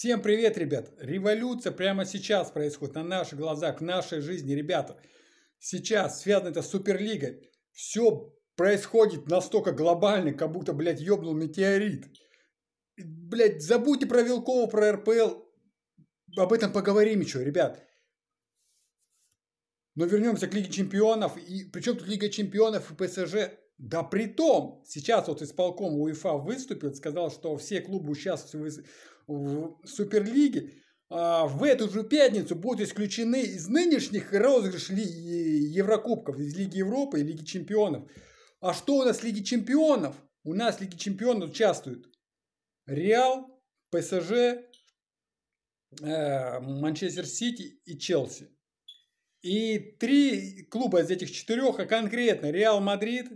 Всем привет, ребят! Революция прямо сейчас происходит на наших глазах, в нашей жизни, ребята. Сейчас связано это с Суперлигой. Все происходит настолько глобально, как будто, блядь, ёбнул метеорит. Блядь, забудьте про Вилкова, про РПЛ. Об этом поговорим еще, ребят. Но вернемся к Лиге Чемпионов. И, причем тут Лига Чемпионов и ПСЖ. Да при том, сейчас вот исполком УЕФА выступил, сказал, что все клубы участвуют в, в Суперлиге. А в эту же пятницу будут исключены из нынешних розыгрыш Еврокубков, из Лиги Европы и Лиги Чемпионов. А что у нас в Лиге Чемпионов? У нас в Лиге Чемпионов участвуют Реал, ПСЖ, э, Манчестер Сити и Челси. И три клуба из этих четырех, а конкретно Реал Мадрид,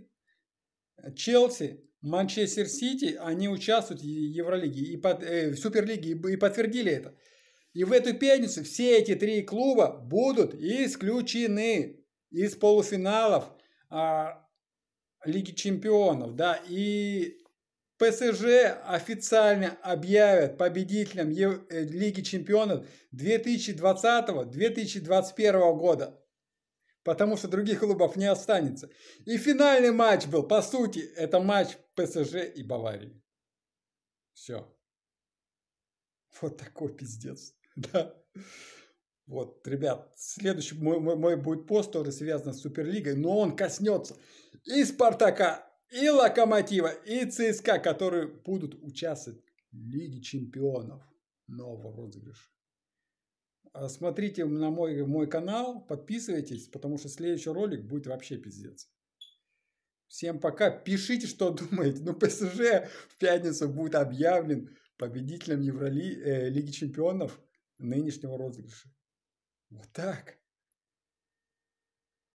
Челси, Манчестер Сити, они участвуют в Евролиге, и под, э, в Суперлиге и подтвердили это. И в эту пятницу все эти три клуба будут исключены из полуфиналов а, Лиги Чемпионов, да, и ПСЖ официально объявят победителем э, Лиги чемпионов 2020-2021 года. Потому что других клубов не останется. И финальный матч был, по сути, это матч ПСЖ и Баварии. Все. Вот такой пиздец. Да. Вот, ребят, следующий мой, мой, мой будет пост тоже связан с Суперлигой, но он коснется и Спартака, и Локомотива, и ЦСКА, которые будут участвовать в Лиге чемпионов нового розыгрыша. А, смотрите на мой, мой канал, подписывайтесь, потому что следующий ролик будет вообще пиздец. Всем пока. Пишите, что думаете. Ну, ПСЖ в пятницу будет объявлен победителем Евроли... э, Лиги Чемпионов нынешнего розыгрыша. Вот так.